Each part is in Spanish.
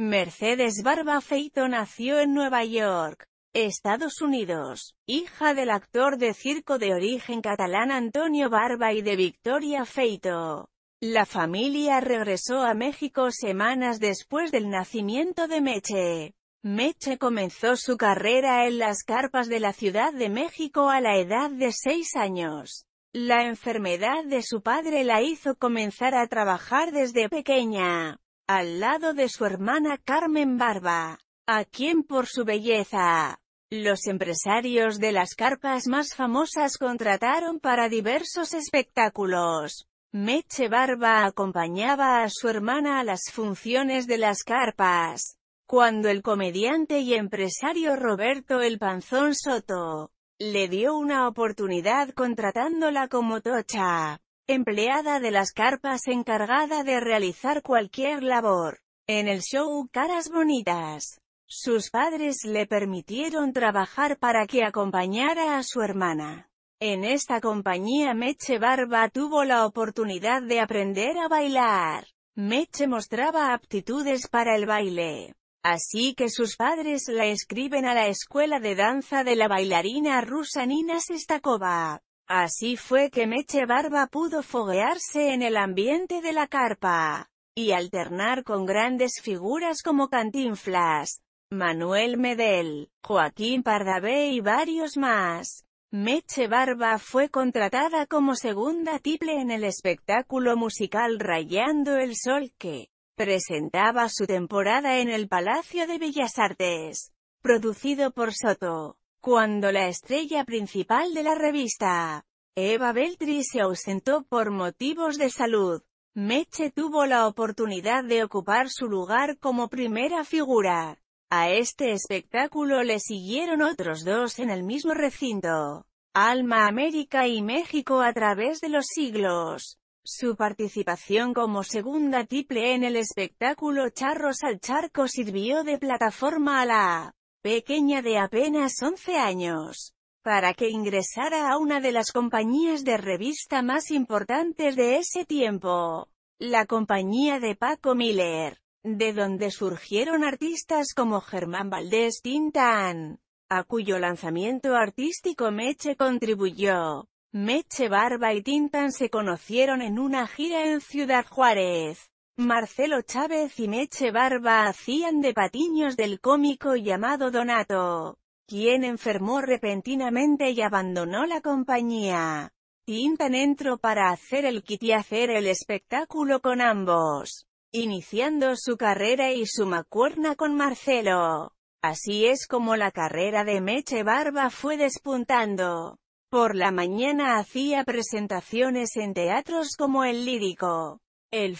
Mercedes Barba Feito nació en Nueva York, Estados Unidos, hija del actor de circo de origen catalán Antonio Barba y de Victoria Feito. La familia regresó a México semanas después del nacimiento de Meche. Meche comenzó su carrera en las carpas de la Ciudad de México a la edad de seis años. La enfermedad de su padre la hizo comenzar a trabajar desde pequeña al lado de su hermana Carmen Barba, a quien por su belleza, los empresarios de las carpas más famosas contrataron para diversos espectáculos. Meche Barba acompañaba a su hermana a las funciones de las carpas, cuando el comediante y empresario Roberto El Panzón Soto, le dio una oportunidad contratándola como tocha empleada de las carpas encargada de realizar cualquier labor. En el show Caras Bonitas, sus padres le permitieron trabajar para que acompañara a su hermana. En esta compañía Meche Barba tuvo la oportunidad de aprender a bailar. Meche mostraba aptitudes para el baile. Así que sus padres la escriben a la escuela de danza de la bailarina rusa Nina Sestakova. Así fue que Meche Barba pudo foguearse en el ambiente de la carpa, y alternar con grandes figuras como Cantinflas, Manuel Medel, Joaquín Pardavé y varios más. Meche Barba fue contratada como segunda tiple en el espectáculo musical Rayando el Sol que presentaba su temporada en el Palacio de Bellas Artes, producido por Soto. Cuando la estrella principal de la revista, Eva Beltri se ausentó por motivos de salud, Meche tuvo la oportunidad de ocupar su lugar como primera figura. A este espectáculo le siguieron otros dos en el mismo recinto. Alma América y México a través de los siglos. Su participación como segunda triple en el espectáculo Charros al Charco sirvió de plataforma a la pequeña de apenas 11 años, para que ingresara a una de las compañías de revista más importantes de ese tiempo, la compañía de Paco Miller, de donde surgieron artistas como Germán Valdés Tintán, a cuyo lanzamiento artístico Meche contribuyó. Meche Barba y Tintán se conocieron en una gira en Ciudad Juárez, Marcelo Chávez y Meche Barba hacían de patiños del cómico llamado Donato, quien enfermó repentinamente y abandonó la compañía. Tintan entró para hacer el kit y hacer el espectáculo con ambos, iniciando su carrera y su macuerna con Marcelo. Así es como la carrera de Meche Barba fue despuntando. Por la mañana hacía presentaciones en teatros como El Lírico, el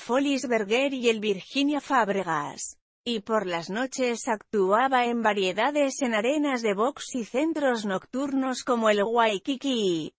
Berger y el Virginia Fábregas. Y por las noches actuaba en variedades en arenas de box y centros nocturnos como el Waikiki.